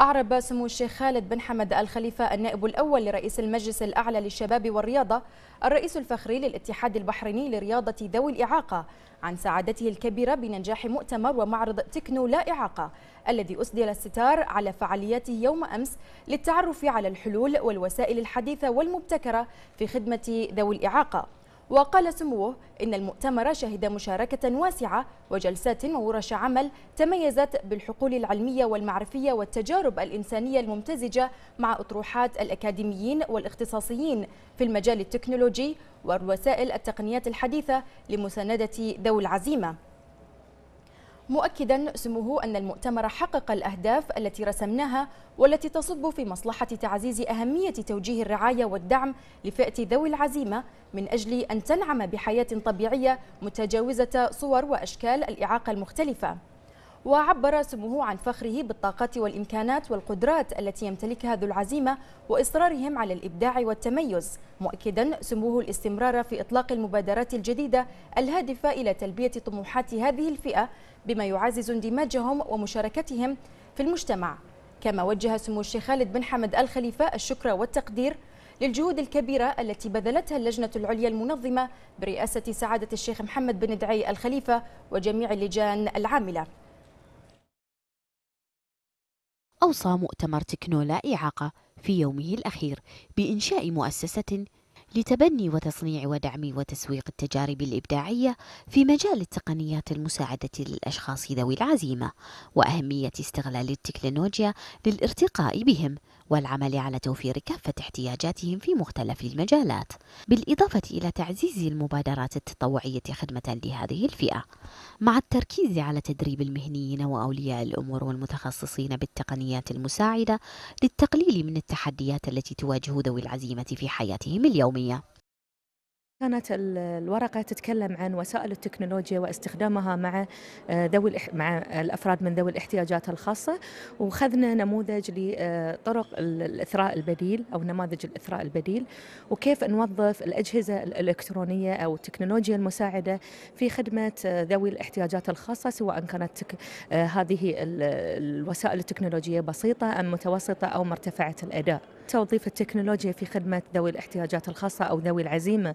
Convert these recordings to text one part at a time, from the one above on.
أعرب سمو الشيخ خالد بن حمد الخليفة النائب الأول لرئيس المجلس الأعلى للشباب والرياضة الرئيس الفخري للاتحاد البحريني لرياضة ذوي الإعاقة عن سعادته الكبيرة بنجاح مؤتمر ومعرض تكنو لا إعاقة الذي أسدل الستار على فعالياته يوم أمس للتعرف على الحلول والوسائل الحديثة والمبتكرة في خدمة ذوي الإعاقة وقال سموه إن المؤتمر شهد مشاركة واسعة وجلسات وورش عمل تميزت بالحقول العلمية والمعرفية والتجارب الإنسانية الممتزجة مع أطروحات الأكاديميين والاختصاصيين في المجال التكنولوجي والوسائل التقنيات الحديثة لمساندة ذوي العزيمة مؤكدا سموه أن المؤتمر حقق الأهداف التي رسمناها والتي تصب في مصلحة تعزيز أهمية توجيه الرعاية والدعم لفئة ذوي العزيمة من أجل أن تنعم بحياة طبيعية متجاوزة صور وأشكال الإعاقة المختلفة وعبر سموه عن فخره بالطاقات والإمكانات والقدرات التي يمتلكها ذو العزيمة وإصرارهم على الإبداع والتميز مؤكدا سموه الاستمرار في إطلاق المبادرات الجديدة الهادفة إلى تلبية طموحات هذه الفئة بما يعزز اندماجهم ومشاركتهم في المجتمع كما وجه سمو الشيخ خالد بن حمد الخليفة الشكر والتقدير للجهود الكبيرة التي بذلتها اللجنة العليا المنظمة برئاسة سعادة الشيخ محمد بن دعي الخليفة وجميع اللجان العاملة أوصى مؤتمر تكنولا إعاقة في يومه الأخير بإنشاء مؤسسة لتبني وتصنيع ودعم وتسويق التجارب الإبداعية في مجال التقنيات المساعدة للأشخاص ذوي العزيمة وأهمية استغلال التكنولوجيا للارتقاء بهم والعمل على توفير كافة احتياجاتهم في مختلف المجالات بالإضافة إلى تعزيز المبادرات التطوعية خدمة لهذه الفئة مع التركيز على تدريب المهنيين وأولياء الأمور والمتخصصين بالتقنيات المساعدة للتقليل من التحديات التي تواجه ذوي العزيمة في حياتهم اليومية كانت الورقة تتكلم عن وسائل التكنولوجيا واستخدامها مع آه، ذوي مع الافراد من ذوي الاحتياجات الخاصة وخذنا نموذج لطرق الاثراء البديل او نماذج الاثراء البديل وكيف نوظف الاجهزة الالكترونية او التكنولوجيا المساعدة في خدمة آه، ذوي الاحتياجات الخاصة سواء كانت آه، هذه الوسائل التكنولوجية بسيطة ام متوسطة او مرتفعة الاداء. توظيف التكنولوجيا في خدمة ذوي الاحتياجات الخاصة او ذوي العزيمة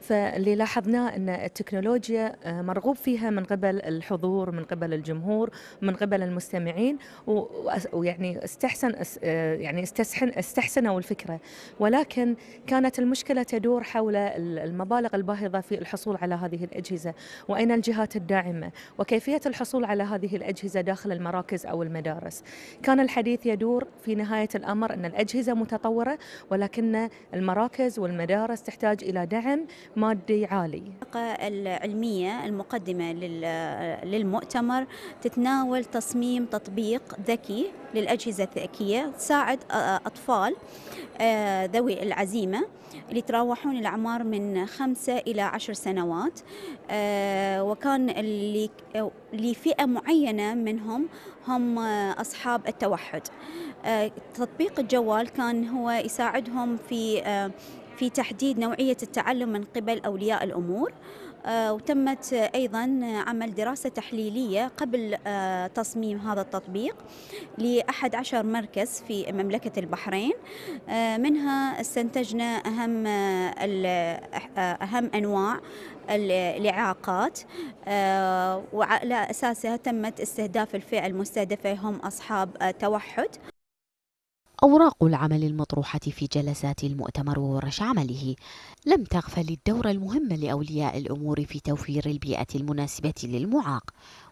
فاللي لاحظناه ان التكنولوجيا آه، مرغوب فيها من قبل الحضور من قبل الجمهور من قبل المستمعين ويعني استحسن آه، يعني استحسن استحسنوا الفكره ولكن كانت المشكله تدور حول المبالغ الباهظه في الحصول على هذه الاجهزه واين الجهات الداعمه وكيفيه الحصول على هذه الاجهزه داخل المراكز او المدارس كان الحديث يدور في نهايه الامر ان الاجهزه متطوره ولكن المراكز والمدارس تحتاج الى دعم مادي عالي الحلقة العلمية المقدمة للمؤتمر تتناول تصميم تطبيق ذكي للأجهزة الذكية تساعد أطفال آه، ذوي العزيمة اللي يتراوحون الأعمار من خمسة إلى عشر سنوات آه، وكان لفئة معينة منهم هم أصحاب التوحد آه، تطبيق الجوال كان هو يساعدهم في في تحديد نوعية التعلم من قبل أولياء الأمور آه، وتمت أيضا عمل دراسة تحليلية قبل آه، تصميم هذا التطبيق لأحد عشر مركز في مملكة البحرين آه، منها استنتجنا أهم أهم أنواع الإعاقات وعلى أساسها تمت استهداف الفئة المستهدفة هم أصحاب توحد أوراق العمل المطروحة في جلسات المؤتمر وورش عمله لم تغفل الدور المهم لأولياء الأمور في توفير البيئة المناسبة للمعاق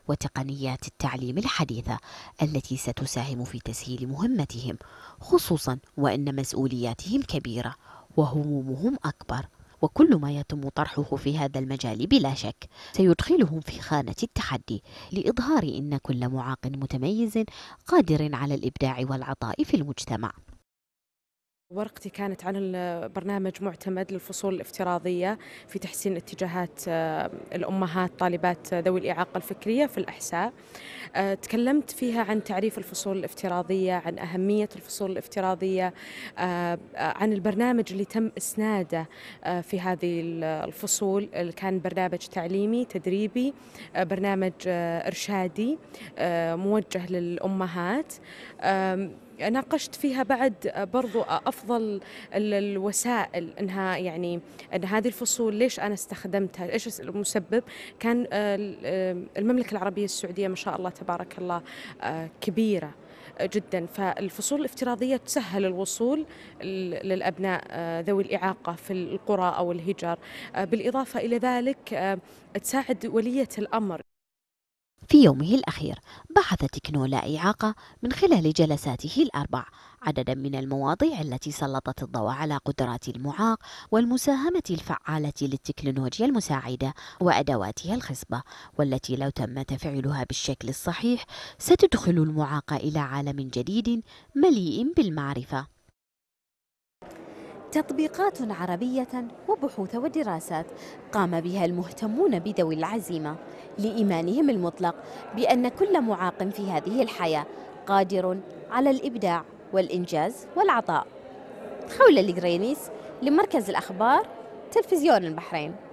وتقنيات التعليم الحديثة التي ستساهم في تسهيل مهمتهم خصوصا وأن مسؤولياتهم كبيرة وهمومهم أكبر وكل ما يتم طرحه في هذا المجال بلا شك سيدخلهم في خانة التحدي لإظهار إن كل معاق متميز قادر على الإبداع والعطاء في المجتمع ورقتي كانت عن البرنامج معتمد للفصول الافتراضية في تحسين اتجاهات آه، الأمهات طالبات ذوي الإعاقة الفكرية في الأحساء آه، تكلمت فيها عن تعريف الفصول الافتراضية عن أهمية الفصول الافتراضية آه، عن البرنامج اللي تم إسناده في هذه الفصول اللي كان برنامج تعليمي تدريبي برنامج إرشادي موجه للأمهات ناقشت فيها بعد برضو أفضل الوسائل أنها يعني أن هذه الفصول ليش أنا استخدمتها إيش المسبب كان المملكة العربية السعودية ما شاء الله تبارك الله آه، كبيرة جدا فالفصول الافتراضية تسهل الوصول للأبناء آه، ذوي الإعاقة في القرى أو الهجر آه، بالإضافة إلى ذلك تساعد ولية الأمر في يومه الأخير بحث تكنو لا إعاقة من خلال جلساته الأربع عددا من المواضيع التي سلطت الضوء على قدرات المعاق والمساهمة الفعالة للتكنولوجيا المساعدة وأدواتها الخصبة والتي لو تم تفعيلها بالشكل الصحيح ستدخل المعاق إلى عالم جديد مليء بالمعرفة تطبيقات عربية وبحوث ودراسات قام بها المهتمون بذوي العزيمة لإيمانهم المطلق بأن كل معاق في هذه الحياة قادر على الإبداع والإنجاز والعطاء خولة القرينيس لمركز الأخبار تلفزيون البحرين